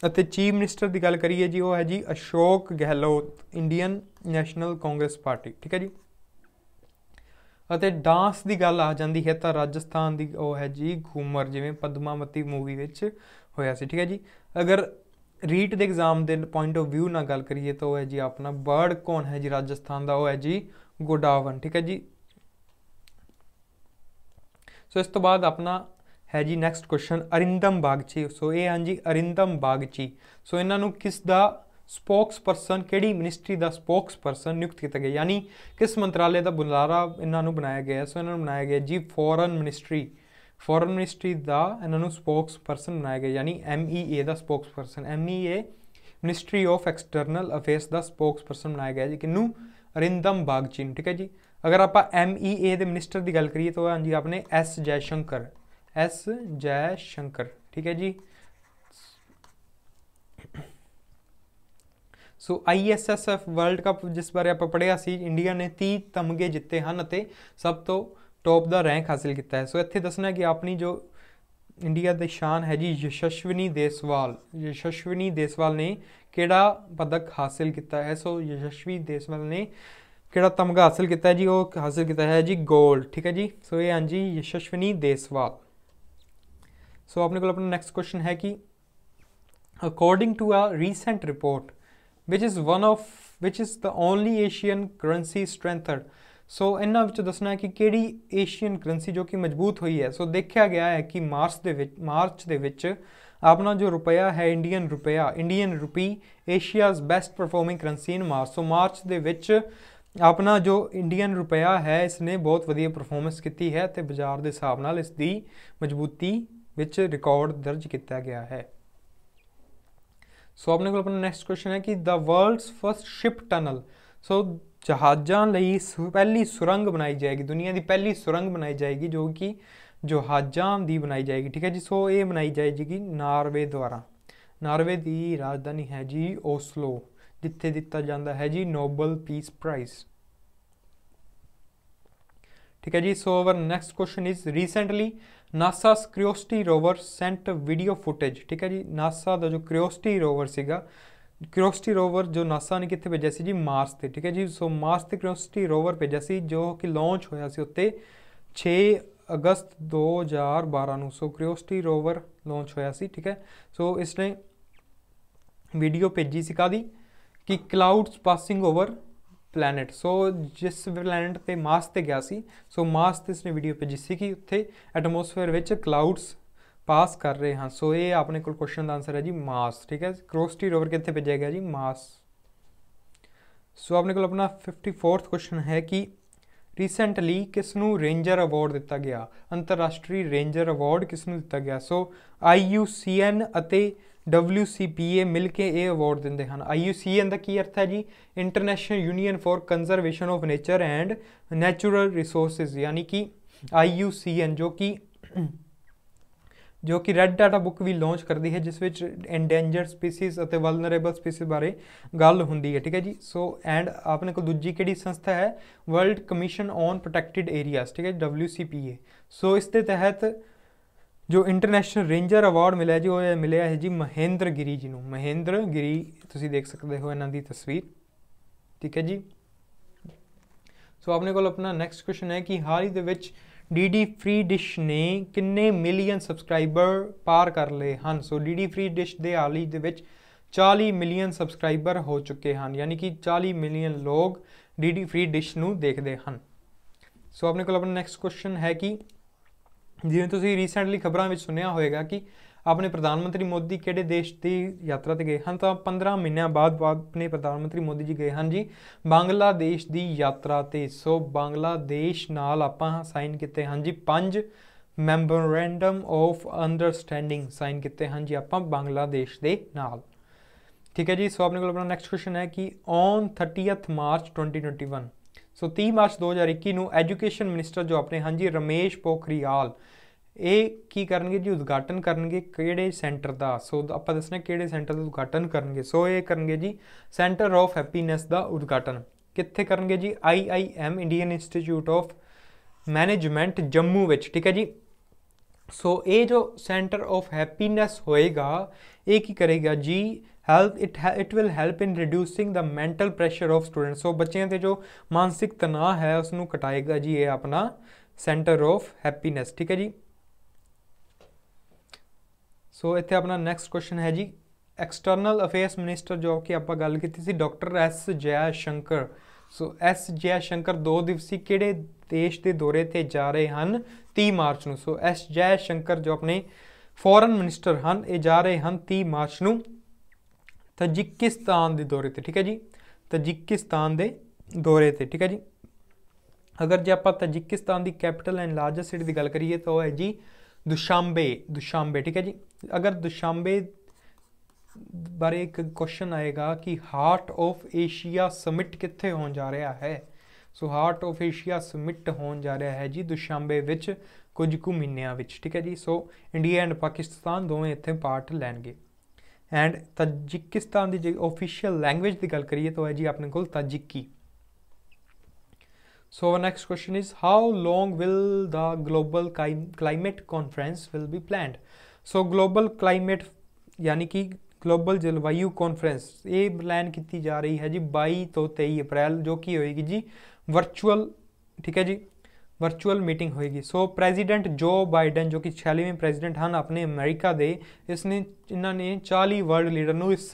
ਅਤੇ ਚੀਫ ਮਿਨਿਸਟਰ ਦੀ ਗੱਲ ਕਰੀਏ ਜੀ ਉਹ ਹੈ ਜੀ ਅਸ਼ੋਕ ਗਹਿਲੋਤ ਇੰਡੀਅਨ ਨੈਸ਼ਨਲ ਕਾਂਗਰਸ ਪਾਰਟੀ ਠੀਕ ਹੈ ਜੀ ਅਤੇ ਡਾਂਸ ਦੀ ਗੱਲ ਆ ਜਾਂਦੀ ਹੈ ਤਾਂ ਰਾਜਸਥਾਨ ਦੀ ਉਹ ਹੈ ਜੀ ਘੂਮਰ ਜਿਵੇਂ ਪਦਮਾਵਤੀ ਮੂਵੀ ਵਿੱਚ ਹੋਇਆ ਸੀ ਠੀਕ ਹੈ ਜੀ ਅਗਰ ਰੀਟ ਦੇ ਐਗਜ਼ਾਮ ਦੇ ਪੁਆਇੰਟ ਆਫ View ਨਾਲ ਗੱਲ ਕਰੀਏ ਤਾਂ ਉਹ ਹੈ ਜੀ ਆਪਣਾ ਬਰਡ ਕੌਣ ਹੈ ਜੀ ਰਾਜਸਥਾਨ ਦਾ ਉਹ ਹੈ ਜੀ ਗੋਡਾਵਨ ਠੀਕ ਹੈ ਜੀ ਸੋ ਇਸ ਤੋਂ ਬਾਅਦ ਆਪਣਾ ਹੈ ਜੀ next question Arindam Bagchi so ਇਹ ਹਾਂ ਜੀ ਅਰਿੰਦਮ ਬਾਗਚੀ ਸੋ ਇਹਨਾਂ ਨੂੰ ਕਿਸ ਦਾ ਸਪੋਕਸਪਰਸਨ ਕਿਹੜੀ ਮਿਨਿਸਟਰੀ ਦਾ ਸਪੋਕਸਪਰਸਨ ਨਿਯੁਕਤ ਕੀਤਾ ਗਿਆ ਯਾਨੀ ਕਿਸ ਮੰਤਰਾਲੇ ਦਾ ਬੁਲਾਰਾ ਇਹਨਾਂ ਨੂੰ ਬਣਾਇਆ ਗਿਆ ਸੋ ਇਹਨਾਂ ਨੂੰ ਬਣਾਇਆ ਗਿਆ ਜੀ ਫੋਰਨ ਮਿਨਿਸਟਰੀ ਫੋਰਨ ਮਿਨਿਸਟਰੀ ਦਾ ਇਹਨਾਂ ਨੂੰ ਸਪੋਕਸਪਰਸਨ ਬਣਾਇਆ ਗਿਆ ਯਾਨੀ MEA ਦਾ spokesperson MEA ministry of external affairs ਦਾ ਸਪੋਕਸਪਰਸਨ ਬਣਾਇਆ ਗਿਆ ਜੀ ਕਿਨੂੰ ਅਰਿੰਦਮ ਬਾਗਚਿਨ ਠੀਕ ਹੈ ਜੀ ਅਗਰ ਆਪਾਂ MEA ਦੇ ਮਿਨਿਸਟਰ ਦੀ ਗੱਲ ਕਰੀਏ ਤਾਂ ਹਾਂਜੀ ਆਪਣੇ ਐਸ ਜੈ ਸ਼ੰਕਰ ਐਸ ਜੈ ਸ਼ੰਕਰ ਠੀਕ ਹੈ ਜੀ ਸੋ ISSF ਵਰਲਡ ਕੱਪ ਜਿਸ ਬਾਰੇ ਆਪਾਂ ਪੜਿਆ ਸੀ ਇੰਡੀਆ ਨੇ 30 ਤਮਗੇ ਜਿੱਤੇ ਹਨ ਅਤੇ ਸਭ ਤੋਂ ਟੌਪ ਦਾ ਰੈਂਕ ਹਾਸਲ ਕੀਤਾ ਹੈ ਸੋ ਇੱਥੇ ਦੱਸਣਾ ਕਿ ਆਪਣੀ ਜੋ ਇੰਡੀਆ ਦੀ ਸ਼ਾਨ ਹੈ ਜੀ ਯਸ਼ਸ਼ਵਨੀ ਦੇਸਵਾਲ ਯਸ਼ਸ਼ਵਨੀ ਦੇਸਵਾਲ ਨੇ ਕਿਹੜਾ ਪਦਕ ਹਾਸਲ ਕੀਤਾ ਹੈ ਸੋ ਯਸ਼ਸ਼ਵੀ ਦੇਸਵਾਲ ਨੇ ਕਿਹੜਾ ਤਮਗਾ ਹਾਸਲ ਕੀਤਾ ਹੈ ਜੀ ਉਹ ਹਾਸਲ ਕੀਤਾ ਹੈ ਜੀ 골ਡ ਠੀਕ ਹੈ ਜੀ ਸੋ ਇਹ ਹਾਂਜੀ ਯਸ਼ਸ਼ਵਨੀ ਦੇਸਵਾਲ ਸੋ ਆਪਣੇ ਕੋਲ ਆਪਣਾ ਨੈਕਸਟ ਕੁਐਸਚਨ ਹੈ ਕਿ according to a recent report which is one of which is the only asian currency strengthened so ਇਹਨਾਂ ਵਿੱਚ ਦੱਸਣਾ ਹੈ ਕਿ ਕਿਹੜੀ ਏਸ਼ੀਅਨ ਕਰੰਸੀ ਜੋ ਕਿ ਮਜ਼ਬੂਤ ਹੋਈ ਹੈ ਸੋ ਦੇਖਿਆ ਗਿਆ ਹੈ ਕਿ ਮਾਰਚ ਦੇ ਵਿੱਚ ਮਾਰਚ ਦੇ ਵਿੱਚ ਆਪਣਾ ਜੋ ਰੁਪਇਆ ਹੈ ਇੰਡੀਅਨ ਰੁਪਇਆ Indian rupee Asia's best performing currency in March so ਮਾਰਚ ਦੇ ਵਿੱਚ ਆਪਣਾ ਜੋ ਇੰਡੀਅਨ ਰੁਪਇਆ ਹੈ ਇਸ ਨੇ ਬਹੁਤ ਵਧੀਆ ਪਰਫਾਰਮੈਂਸ ਕੀਤੀ ਹੈ ਤੇ ਬਾਜ਼ਾਰ ਦੇ ਹਿਸਾਬ ਨਾਲ ਇਸ ਦੀ ਮਜ਼ਬੂਤੀ ਵਿੱਚ ਰਿਕਾਰਡ ਦਰਜ ਕੀਤਾ ਗਿਆ ਹੈ ਸੋ ਆਪਣੇ ਕੋਲ ਆਪਣਾ ਨੈਕਸਟ ਕੁਐਸਚਨ ਹੈ ਕਿ the world's first ship tunnel so ਜਹਾਜ਼ਾਂ ਲਈ ਪਹਿਲੀ ਸੁਰੰਗ ਬਣਾਈ ਜਾਏਗੀ ਦੁਨੀਆ ਦੀ ਪਹਿਲੀ ਸੁਰੰਗ ਬਣਾਈ ਜਾਏਗੀ ਜੋ ਕਿ ਜਹਾਜ਼ਾਂ ਦੀ ਬਣਾਈ ਜਾਏਗੀ ਠੀਕ ਹੈ ਜੀ ਸੋ ਇਹ ਬਣਾਈ ਜਾਏਗੀ ਨਾਰਵੇ ਦੁਆਰਾ ਨਾਰਵੇ ਦੀ ਰਾਜਧਾਨੀ ਹੈ ਜੀ ਓਸਲੋ ਜਿੱਥੇ ਦਿੱਤਾ ਜਾਂਦਾ ਹੈ ਜੀ ਨੋਬਲ ਪੀਸ ਪ੍ਰਾਈਜ਼ ਠੀਕ ਹੈ ਜੀ so our next question is recently NASA curiosity rover sent video footage ਠੀਕ ਹੈ ਜੀ ਨਾਸਾ ਦਾ ਜੋ ਕ੍ਰਿਓਸਟੀ ਰੋਵਰ ਸੀਗਾ ਕ੍ਰਿਓਸਟੀ ਰੋਵਰ ਜੋ ਨਾਸਾ ਨੇ ਕਿੱਥੇ ਭੇਜਿਆ ਸੀ ਜੀ ਮਾਰਸ ਤੇ ਠੀਕ ਹੈ ਜੀ ਸੋ ਮਾਰਸ ਤੇ ਕ੍ਰਿਓਸਟੀ ਰੋਵਰ ਭੇਜਿਆ ਸੀ ਜੋ ਕਿ ਲਾਂਚ ਹੋਇਆ ਸੀ ਉੱਤੇ 6 ਅਗਸਤ 2012 ਨੂੰ ਸੋ ਕ੍ਰਿਓਸਟੀ ਰੋਵਰ ਲਾਂਚ ਹੋਇਆ ਸੀ ਠੀਕ ਹੈ ਸੋ ਇਸ ਨੇ ਵੀਡੀਓ ਭੇਜੀ ਸੀ ਕਾਦੀ ਕਿ clouds passing over planet so ਜਿਸ ਪਲੈਨਟ ਤੇ ਮਾਸ ਤੇ ਗਿਆ ਸੀ ਸੋ ਮਾਸ ਤੇ ਇਸਨੇ ਵੀਡੀਓ ਭੇਜੀ ਸੀ ਕਿ ਉੱਥੇ ਐਟਮੋਸਫੇਅਰ ਵਿੱਚ ਕਲਾਊਡਸ ਪਾਸ ਕਰ ਰਹੇ ਹਾਂ ਸੋ ਇਹ ਆਪਣੇ ਕੋਲ ਕੁਐਸਚਨ ਦਾ ਆਨਸਰ ਹੈ ਜੀ ਮਾਸ ਠੀਕ ਹੈ ਕ੍ਰੋਸਟੀ ਰੋਵਰ ਕਿੱਥੇ ਭੇਜਿਆ ਗਿਆ ਜੀ ਮਾਸ ਸੋ ਆਪਣੇ ਕੋਲ ਆਪਣਾ 54th ਕੁਐਸਚਨ ਹੈ ਕਿ ਰੀਸੈਂਟਲੀ ਕਿਸ ਨੂੰ ਰੇਂਜਰ ਅਵਾਰਡ ਦਿੱਤਾ ਗਿਆ ਅੰਤਰਰਾਸ਼ਟਰੀ ਰੇਂਜਰ ਅਵਾਰਡ ਕਿਸ ਨੂੰ ਦਿੱਤਾ ਗਿਆ ਸੋ IUCN ਅਤੇ WCPA ਮਿਲ ਕੇ ਇਹ ਅਵਾਰਡ ਦਿੰਦੇ ਹਨ IUCN ਦਾ ਕੀ ਅਰਥ ਹੈ ਜੀ international union for conservation of nature and natural resources ਯਾਨੀ ਕਿ IUCN ਜੋ ਕਿ ਜੋ ਕਿ ਰੈੱਡ ਡਾਟਾ ਬੁੱਕ ਵੀ ਲਾਂਚ ਕਰਦੀ ਹੈ ਜਿਸ ਵਿੱਚ ਐਂਡੇਂਜਰ ਸਪੀਸੀਜ਼ ਅਤੇ ਵਲਨਰੇਬਲ ਸਪੀਸੀਜ਼ ਬਾਰੇ ਗੱਲ ਹੁੰਦੀ ਹੈ ਠੀਕ ਹੈ ਜੀ ਸੋ ਐਂਡ ਆਪਣੇ ਕੋਲ ਦੂਜੀ ਕਿਹੜੀ ਸੰਸਥਾ ਹੈ world commission on protected areas ਠੀਕ ਹੈ WCPA ਸੋ ਇਸ ਦੇ ਤਹਿਤ ਜੋ ਇੰਟਰਨੈਸ਼ਨਲ ਰੇਂਜਰ ਅਵਾਰਡ ਮਿਲਿਆ ਜੀ ਉਹ ਮਿਲਿਆ ਹੈ ਜੀ ਮਹਿੰਦਰ ਗਿਰੀ ਜੀ ਨੂੰ ਮਹਿੰਦਰ ਗਿਰੀ ਤੁਸੀਂ ਦੇਖ ਸਕਦੇ ਹੋ ਇਹਨਾਂ ਦੀ ਤਸਵੀਰ ਠੀਕ ਹੈ ਜੀ ਸੋ ਆਪਣੇ ਕੋਲ ਆਪਣਾ ਨੈਕਸਟ ਕੁਐਸਚਨ ਹੈ ਕਿ ਹਾਲ ਹੀ ਦੇ ਵਿੱਚ ਡੀਡੀ ਫ੍ਰੀ ਡਿਸ਼ ਨੇ ਕਿੰਨੇ ਮਿਲੀਅਨ ਸਬਸਕ੍ਰਾਈਬਰ ਪਾਰ ਕਰ ਲਏ ਹਨ ਸੋ ਡੀਡੀ ਫ੍ਰੀ ਡਿਸ਼ ਦੇ ਹਾਲ ਹੀ ਦੇ ਵਿੱਚ 40 ਮਿਲੀਅਨ ਸਬਸਕ੍ਰਾਈਬਰ ਹੋ ਚੁੱਕੇ ਹਨ ਯਾਨੀ ਕਿ 40 ਮਿਲੀਅਨ ਲੋਕ ਡੀਡੀ ਫ੍ਰੀ ਡਿਸ਼ ਨੂੰ ਦੇਖਦੇ ਹਨ ਸੋ ਆਪਣੇ ਕੋਲ ਆਪਣਾ ਨੈਕਸਟ ਕੁਐਸਚਨ ਹੈ ਕਿ ਜਿਵੇਂ ਤੁਸੀਂ ਰੀਸੈਂਟਲੀ ਖਬਰਾਂ ਵਿੱਚ ਸੁਣਿਆ ਹੋਵੇਗਾ ਕਿ ਆਪਣੇ ਪ੍ਰਧਾਨ ਮੰਤਰੀ ਮੋਦੀ ਕਿਹੜੇ ਦੇਸ਼ ਦੀ ਯਾਤਰਾ ਤੇ ਗਏ ਹਨ ਤਾਂ 15 ਮਹੀਨਿਆਂ ਬਾਅਦ ਆਪਣੇ ਪ੍ਰਧਾਨ ਮੰਤਰੀ ਮੋਦੀ ਜੀ ਗਏ ਹਨ ਜੀ ਬੰਗਲਾਦੇਸ਼ ਦੀ ਯਾਤਰਾ ਤੇ ਸੋ ਬੰਗਲਾਦੇਸ਼ ਨਾਲ ਆਪਾਂ ਸਾਈਨ ਕੀਤੇ ਹਨ ਜੀ ਪੰਜ ਮੈਮੋਰੈਂਡਮ ਆਫ ਅੰਡਰਸਟੈਂਡਿੰਗ ਸਾਈਨ ਕੀਤੇ ਹਨ ਜੀ ਆਪਾਂ ਬੰਗਲਾਦੇਸ਼ ਦੇ ਨਾਲ ਠੀਕ ਹੈ ਜੀ ਸੋ ਆਪਣੇ ਕੋਲ ਆਪਣਾ ਨੈਕਸਟ ਕੁਐਸਚਨ ਹੈ ਕਿ on 30th March 2021 so 30 March 2021 ਨੂੰ ਐਜੂਕੇਸ਼ਨ ਮਿਨਿਸਟਰ ਜੋ ਆਪਣੇ ਹਨ ਜੀ ਰਮੇਸ਼ ਪੋਖਰੀਆਲ ਇਹ ਕੀ ਕਰਨਗੇ ਜੀ ਉਦਘਾਟਨ ਕਰਨਗੇ ਕਿਹੜੇ ਸੈਂਟਰ ਦਾ ਸੋ ਆਪਾਂ ਦੱਸਣਾ ਕਿਹੜੇ ਸੈਂਟਰ ਦਾ ਉਦਘਾਟਨ ਕਰਨਗੇ ਸੋ ਇਹ ਕਰਨਗੇ ਜੀ ਸੈਂਟਰ ਆਫ ਹੈਪੀਨੈਸ ਦਾ ਉਦਘਾਟਨ ਕਿੱਥੇ ਕਰਨਗੇ ਜੀ IIM Indian institute of management Jammu ਵਿੱਚ ਠੀਕ ਹੈ ਜੀ ਸੋ ਇਹ ਜੋ ਸੈਂਟਰ ਆਫ ਹੈਪੀਨੈਸ ਹੋਏਗਾ ਇਹ ਕੀ ਕਰੇਗਾ ਜੀ help it it will help in reducing the mental pressure of students so ਬੱਚਿਆਂ ਤੇ ਜੋ ਮਾਨਸਿਕ ਤਣਾਅ ਹੈ ਉਸ ਨੂੰ ਘਟਾਏਗਾ ਜੀ ਇਹ ਆਪਣਾ ਸੈਂਟਰ ਆਫ ਹੈਪੀਨੈਸ ਠੀਕ ਹੈ ਜੀ ਸੋ ਇੱਥੇ ਆਪਣਾ ਨੈਕਸਟ ਕੁਐਸਚਨ ਹੈ ਜੀ ਐਕਸਟਰਨਲ ਅਫੇਅਰਸ ਮਿਨਿਸਟਰ ਜੋ ਕਿ ਆਪਾਂ ਗੱਲ ਕੀਤੀ ਸੀ ਡਾਕਟਰ ਐਸ ਜੈ ਸ਼ੰਕਰ ਸੋ ਐਸ ਜੈ ਸ਼ੰਕਰ ਦੋ ਦਿਵਸੀ ਕਿਹੜੇ ਦੇਸ਼ ਦੇ ਦੌਰੇ ਤੇ ਜਾ ਰਹੇ ਹਨ 30 ਮਾਰਚ ਨੂੰ ਸੋ ਐਸ ਜੈ ਸ਼ੰਕਰ ਜੋ ਆਪਣੇ ਫੋਰਨ ਮਿਨਿਸਟਰ ਹਨ ਇਹ ਜਾ ਰਹੇ ਹਨ 30 ਮਾਰਚ ਨੂੰ ਤਜਿਕਿਸਤਾਨ ਦੇ ਦੌਰੇ ਤੇ ਠੀਕ ਹੈ ਜੀ ਤਜਿਕਿਸਤਾਨ ਦੇ ਦੌਰੇ ਤੇ ਠੀਕ ਹੈ ਜੀ ਅਗਰ ਜੇ ਆਪਾਂ ਤਜਿਕਿਸਤਾਨ ਦੀ ਕੈਪੀਟਲ ਐਂਡ ਲਾਰਜੈਸਟ ਸਿਟੀ ਦੀ ਗੱਲ ਕਰੀਏ ਤਾਂ ਉਹ ਹੈ ਜੀ ਦੁਸ਼ਾਂਬੇ ਦੁਸ਼ਾਂਬੇ ਠੀਕ ਹੈ ਜੀ ਅਗਰ ਦੁਸ਼ਾਂਬੇ ਬਾਰੇ ਇੱਕ ਕੁਐਸਚਨ ਆਏਗਾ ਕਿ ਹਾਰਟ ਆਫ ਏਸ਼ੀਆ ਸਮਿਟ ਕਿੱਥੇ ਹੋਣ ਜਾ ਰਿਹਾ ਹੈ so heart of Asia summit ਹੋਣ ਜਾ ਰਿਹਾ ਹੈ ਜੀ ਦੁਸ਼ਾਂਬੇ ਵਿੱਚ ਕੁਝ ਕੁ ਮਹੀਨਿਆਂ ਵਿੱਚ ਠੀਕ ਹੈ ਜੀ ਸੋ ਇੰਡੀਆ ਐਂਡ ਪਾਕਿਸਤਾਨ ਦੋਵੇਂ ਇੱਥੇ ਪਾਰਟ ਲੈਣਗੇ ਐਂਡ ਤਜਿਕਿਸਤਾਨ ਦੀ ਜੇ ਆਫੀਸ਼ੀਅਲ ਲੈਂਗੁਏਜ ਦੀ ਗੱਲ ਕਰੀਏ ਤਾਂ ਹੈ ਜੀ ਆਪਣੇ ਕੋਲ ਤਜਿਕੀ so next question is how long will the global climate conference will be planned so global climate ਯਾਨੀ ਕਿ ਗਲੋਬਲ ਜਲਵਾਯੂ ਕਾਨਫਰੰਸ ਇਹ ਪਲਾਨ ਕੀਤੀ ਜਾ ਰਹੀ ਹੈ ਜੀ 22 ਤੋਂ 23 ਅਪ੍ਰੈਲ ਜੋ ਕਿ ਹੋਏਗੀ ਜੀ ਵਰਚੁਅਲ ਠੀਕ ਹੈ ਜੀ ਵਰਚੁਅਲ ਮੀਟਿੰਗ ਹੋਏਗੀ ਸੋ ਪ੍ਰੈਜ਼ੀਡੈਂਟ ਜੋ ਬਾਈਡਨ ਜੋ ਕਿ 46ਵੇਂ ਪ੍ਰੈਜ਼ੀਡੈਂਟ ਹਨ ਆਪਣੇ ਅਮਰੀਕਾ ਦੇ ਇਸ ਨੇ ਇਹਨਾਂ ਨੇ 40 ਵਰਲਡ ਲੀਡਰ ਨੂੰ ਇਸ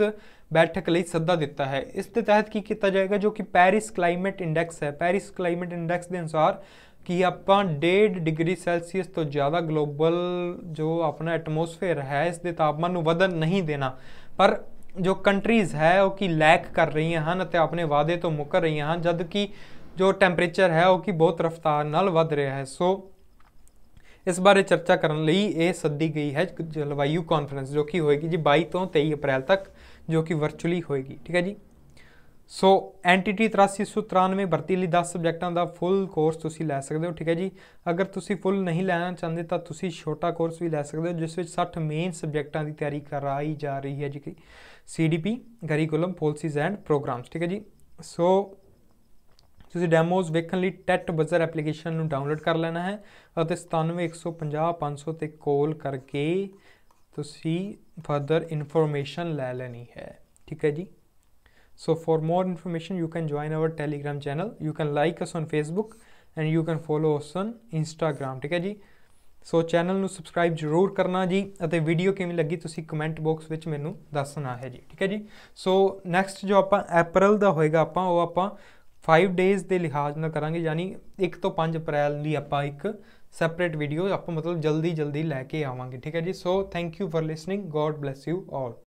ਬੈਠਕ ਲਈ ਸੱਦਾ ਦਿੱਤਾ ਹੈ ਇਸ ਦੇ ਤਹਿਤ ਕੀ ਕੀਤਾ ਜਾਏਗਾ ਜੋ ਕਿ ਪੈਰਿਸ ਕਲਾਈਮੇਟ ਇੰਡੈਕਸ ਹੈ ਪੈਰਿਸ ਕਲਾਈਮੇਟ ਇੰਡੈਕਸ ਦੇ ਅਨੁਸਾਰ ਕਿ ਆਪਾਂ 1.5 ਡਿਗਰੀ ਸੈਲਸੀਅਸ ਤੋਂ ਜ਼ਿਆਦਾ ਗਲੋਬਲ ਜੋ ਆਪਣਾ ਐਟਮੋਸਫੇਅਰ ਹੈ ਇਸ ਦੇ ਤਾਪਮਾਨ ਨੂੰ ਵਧਣ ਨਹੀਂ ਦੇਣਾ ਪਰ ਜੋ ਕੰਟਰੀਜ਼ ਹੈ ਉਹ ਕੀ ਲੈਕ ਕਰ ਰਹੀਆਂ ਹਨ ਅਤੇ ਆਪਣੇ ਵਾਅਦੇ ਤੋਂ ਮੁਕਰ ਰਹੀਆਂ ਹਨ ਜਦ ਕਿ ਜੋ ਟੈਂਪਰੇਚਰ ਹੈ ਉਹ ਕੀ ਬਹੁਤ ਰਫ਼ਤਾਰ ਨਾਲ ਵਧ ਰਿਹਾ ਹੈ ਸੋ ਇਸ ਬਾਰੇ ਚਰਚਾ ਕਰਨ ਲਈ ਇਹ ਸੱਦੀ ਗਈ ਹੈ ਜਲਵਾਯੂ ਕਾਨਫਰੰਸ ਜੋ ਕਿ ਹੋਏਗੀ ਜੀ 22 ਤੋਂ 23 ਅਪ੍ਰੈਲ ਤੱਕ ਜੋ ਕਿ ਵਰਚੁਅਲੀ ਹੋਏਗੀ ਠੀਕ ਹੈ ਜੀ ਸੋ ਐਨਟੀਟੀ 8393 ਭਰਤੀ ਲਈ 10 ਸਬਜੈਕਟਾਂ ਦਾ ਫੁੱਲ ਕੋਰਸ ਤੁਸੀਂ ਲੈ ਸਕਦੇ ਹੋ ਠੀਕ ਹੈ ਜੀ ਅਗਰ ਤੁਸੀਂ ਫੁੱਲ ਨਹੀਂ ਲੈਣਾ ਚਾਹੁੰਦੇ ਤਾਂ ਤੁਸੀਂ ਛੋਟਾ ਕੋਰਸ ਵੀ ਲੈ ਸਕਦੇ ਹੋ ਜਿਸ ਵਿੱਚ 60 ਮੇਨ ਸਬਜੈਕਟਾਂ ਦੀ ਤਿਆਰੀ ਕਰਾਈ ਜਾ ਰਹੀ ਹੈ ਜੀ ਕਿ CDP curriculum policies and programs ਠੀਕ ਹੈ ਜੀ ਸੋ ਤੁਸੀਂ ਡੈਮੋਜ਼ ਵੇਖਣ ਲਈ ਟੈਟ ਬਜ਼ਰ ਐਪਲੀਕੇਸ਼ਨ ਨੂੰ ਡਾਊਨਲੋਡ ਕਰ ਲੈਣਾ ਹੈ ਅਤੇ 97150 ਤੇ ਕਾਲ ਕਰਕੇ ਤੁਸੀਂ ਫਰਦਰ ਇਨਫੋਰਮੇਸ਼ਨ ਲੈ ਲੈਣੀ ਹੈ ਠੀਕ ਹੈ ਜੀ So for more information, you can join our Telegram channel. You can like us on Facebook and you can follow us on Instagram. ਠੀਕ ਹੈ ਜੀ ਸੋ ਚੈਨਲ ਨੂੰ ਸਬਸਕ੍ਰਾਈਬ ਜ਼ਰੂਰ ਕਰਨਾ ਜੀ ਅਤੇ ਵੀਡੀਓ ਕਿਵੇਂ ਲੱਗੀ ਤੁਸੀਂ ਕਮੈਂਟ ਬਾਕਸ ਵਿੱਚ ਮੈਨੂੰ ਦੱਸਣਾ ਹੈ ਜੀ ਠੀਕ ਹੈ ਜੀ ਸੋ ਨੈਕਸਟ ਜੋ ਆਪਾਂ April ਦਾ ਹੋਏਗਾ ਆਪਾਂ ਉਹ ਆਪਾਂ 5 ਡੇਜ਼ ਦੇ ਲਿਹਾਜ਼ ਨਾਲ ਕਰਾਂਗੇ ਯਾਨੀ 1 ਤੋਂ 5 April ਲਈ ਆਪਾਂ ਇੱਕ ਸੈਪਰੇਟ ਵੀਡੀਓ ਆਪਾਂ ਮਤਲਬ ਜਲਦੀ ਜਲਦੀ ਲੈ ਕੇ ਆਵਾਂਗੇ ਠੀਕ ਹੈ ਜੀ so thank you for listening god bless you all